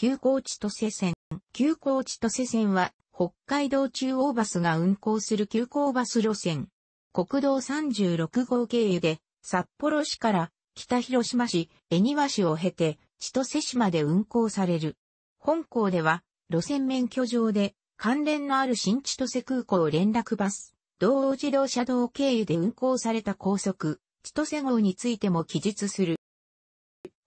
急行地と歳線。急行地と歳線は、北海道中央バスが運行する急行バス路線。国道36号経由で、札幌市から北広島市、恵庭市を経て、千歳市まで運行される。本校では、路線免許上で、関連のある新千歳空港連絡バス、道央自動車道経由で運行された高速、千歳号についても記述する。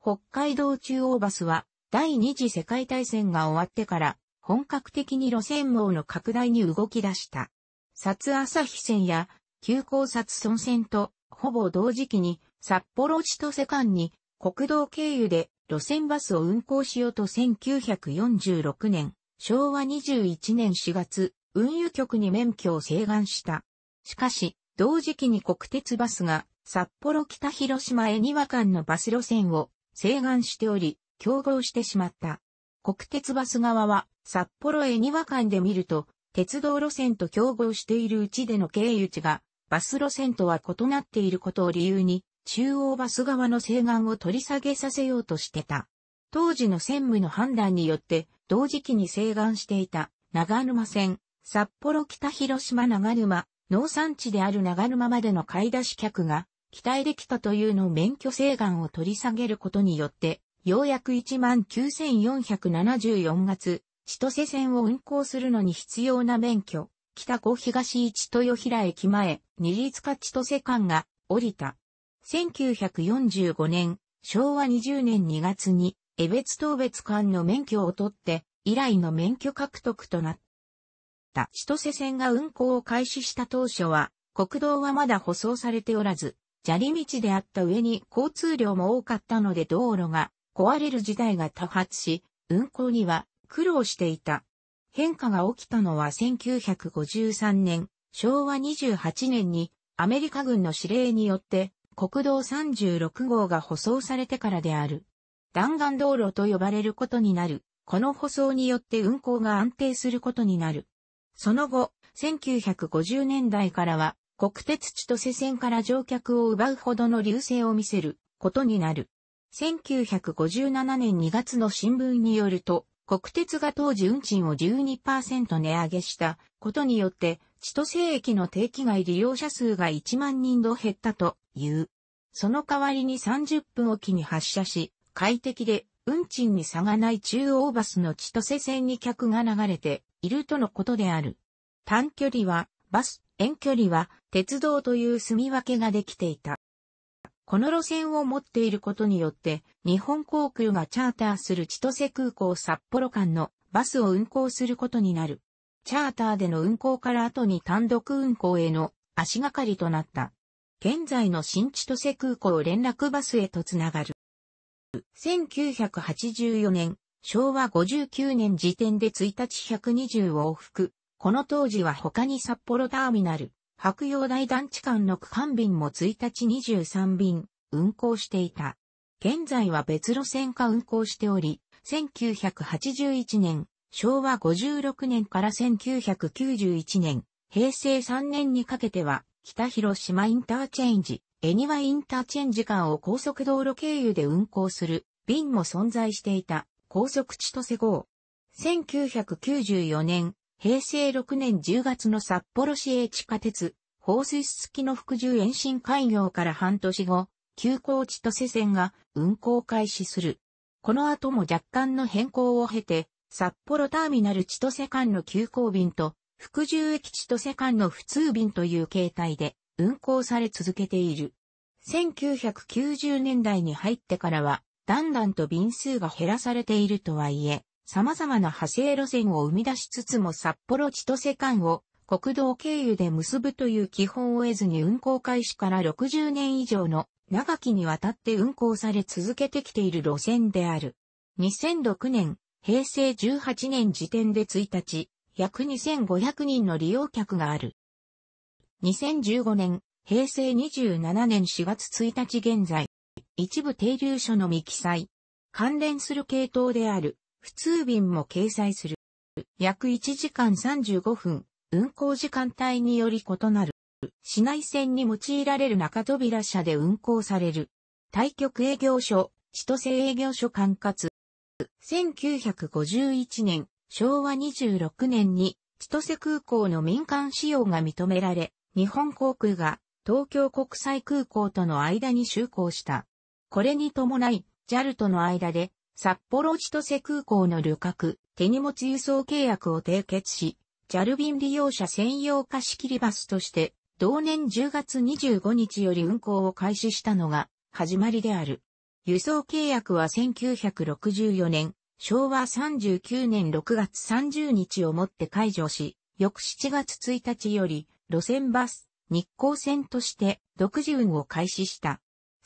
北海道中央バスは、第二次世界大戦が終わってから、本格的に路線網の拡大に動き出した。札朝日線や、急行札村線と、ほぼ同時期に、札幌千歳間に、国道経由で路線バスを運行しようと1946年、昭和21年4月、運輸局に免許を請願した。しかし、同時期に国鉄バスが札幌北広島へ2間のバス路線を請願しており、競合してしまった。国鉄バス側は札幌へ庭間で見ると、鉄道路線と競合しているうちでの経由地が、バス路線とは異なっていることを理由に、中央バス側の請岸を取り下げさせようとしてた。当時の専務の判断によって、同時期に請岸していた長沼線、札幌北広島長沼、農産地である長沼までの買い出し客が期待できたというのを免許請願を取り下げることによって、ようやく19,474月、千歳線を運行するのに必要な免許、北湖東市豊平駅前、二律化千歳間が降りた。1945年、昭和20年2月に、江別東別間の免許を取って、以来の免許獲得となった。千歳線が運行を開始した当初は、国道はまだ舗装されておらず、砂利道であった上に交通量も多かったので道路が壊れる事態が多発し、運行には苦労していた。変化が起きたのは1953年、昭和28年にアメリカ軍の指令によって国道36号が舗装されてからである。弾丸道路と呼ばれることになる。この舗装によって運行が安定することになる。その後、1950年代からは国鉄地と世線から乗客を奪うほどの流星を見せることになる。1957年2月の新聞によると、国鉄が当時運賃を12%値上げしたことによって、千歳駅の定期外利用者数が1万人度減ったという。その代わりに30分おきに発車し、快適で運賃に差がない中央バスの千歳線に客が流れているとのことである。短距離はバス、遠距離は鉄道という住み分けができていた。この路線を持っていることによって、日本航空がチャーターする千歳空港札幌間のバスを運行することになる。チャーターでの運行から後に単独運行への足がかりとなった。現在の新千歳空港連絡バスへとつながる。1984年、昭和59年時点で1日120往復。この当時は他に札幌ターミナル、白洋大団地間の区間便も1日23便運行していた。現在は別路線化運行しており、1981年、昭和56年から1991年、平成3年にかけては、北広島インターチェンジ、恵庭インターチェンジ間を高速道路経由で運行する便も存在していた高速千歳号。1994年、平成6年10月の札幌市営地下鉄、放水付きの副住延伸開業から半年後、急行地と世線が運行開始する。この後も若干の変更を経て、札幌ターミナル千歳間の急行便と、副住駅千歳間の普通便という形態で運行され続けている。1990年代に入ってからは、だんだんと便数が減らされているとはいえ、様々な派生路線を生み出しつつも札幌千歳間を国道経由で結ぶという基本を得ずに運行開始から60年以上の長きにわたって運行され続けてきている路線である。2006年、平成18年時点で1日、約2500人の利用客がある。2015年、平成27年4月1日現在、一部停留所の未記載。関連する系統である普通便も掲載する。約1時間35分、運行時間帯により異なる。市内線に用いられる中扉車で運行される。対局営業所、千歳営業所管轄。1951年、昭和26年に、千歳空港の民間使用が認められ、日本航空が東京国際空港との間に就航した。これに伴い、JAL との間で札幌千歳空港の旅客、手荷物輸送契約を締結し、ジャルビン利用者専用貸し切りバスとして、同年10月25日より運行を開始したのが、始まりである。輸送契約は1964年、昭和39年6月30日をもって解除し、翌7月1日より、路線バス、日光線として、独自運を開始した。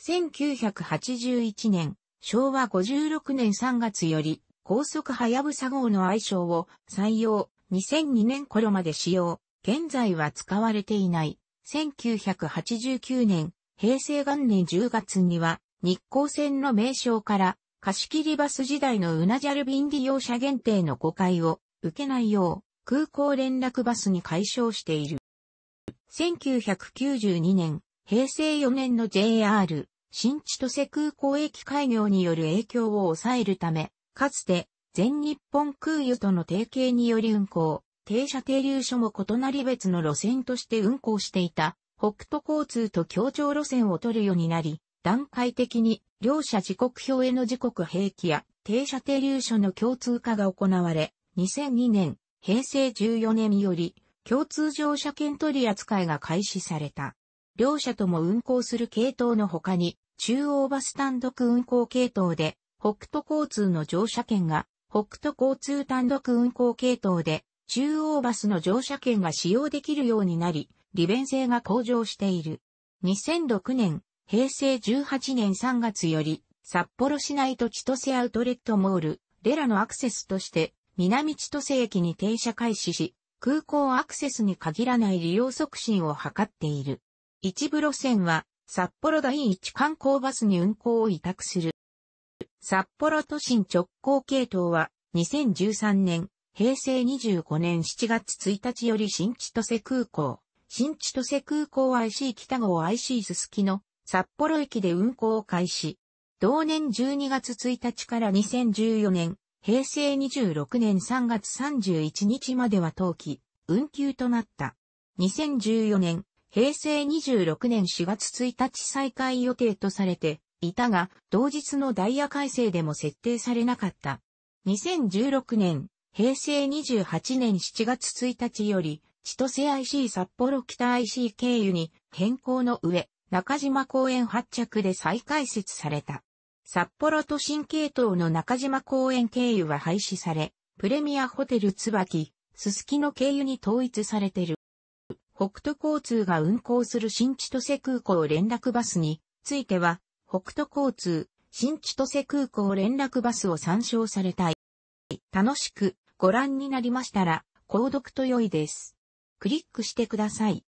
1981年、昭和56年3月より、高速はやぶさ号の愛称を採用、2002年頃まで使用、現在は使われていない。1989年、平成元年10月には、日光線の名称から、貸切バス時代のうなじゃる便利用者限定の誤解を受けないよう、空港連絡バスに解消している。1992年、平成4年の JR、新千歳空港駅開業による影響を抑えるため、かつて全日本空輸との提携により運行、停車停留所も異なり別の路線として運行していた北都交通と協調路線を取るようになり、段階的に両者時刻表への時刻兵器や停車停留所の共通化が行われ、2002年、平成14年より共通乗車券取り扱いが開始された。両社とも運行する系統の他に、中央バス単独運行系統で、北斗交通の乗車券が、北斗交通単独運行系統で、中央バスの乗車券が使用できるようになり、利便性が向上している。2006年、平成18年3月より、札幌市内と千歳アウトレットモール、レラのアクセスとして、南千歳駅に停車開始し、空港アクセスに限らない利用促進を図っている。一部路線は、札幌第一観光バスに運行を委託する。札幌都心直行系統は2013年、平成25年7月1日より新千歳空港、新千歳空港 IC 北号 IC すすきの札幌駅で運行を開始。同年12月1日から2014年、平成26年3月31日までは冬季、運休となった。2014年、平成26年4月1日再開予定とされていたが、同日のダイヤ改正でも設定されなかった。2016年、平成28年7月1日より、千歳 IC 札幌北 IC 経由に変更の上、中島公園発着で再開設された。札幌都心系統の中島公園経由は廃止され、プレミアホテル椿、すすきの経由に統一されてる。北斗交通が運行する新千歳空港連絡バスについては、北斗交通、新千歳空港連絡バスを参照されたい。楽しくご覧になりましたら、購読と良いです。クリックしてください。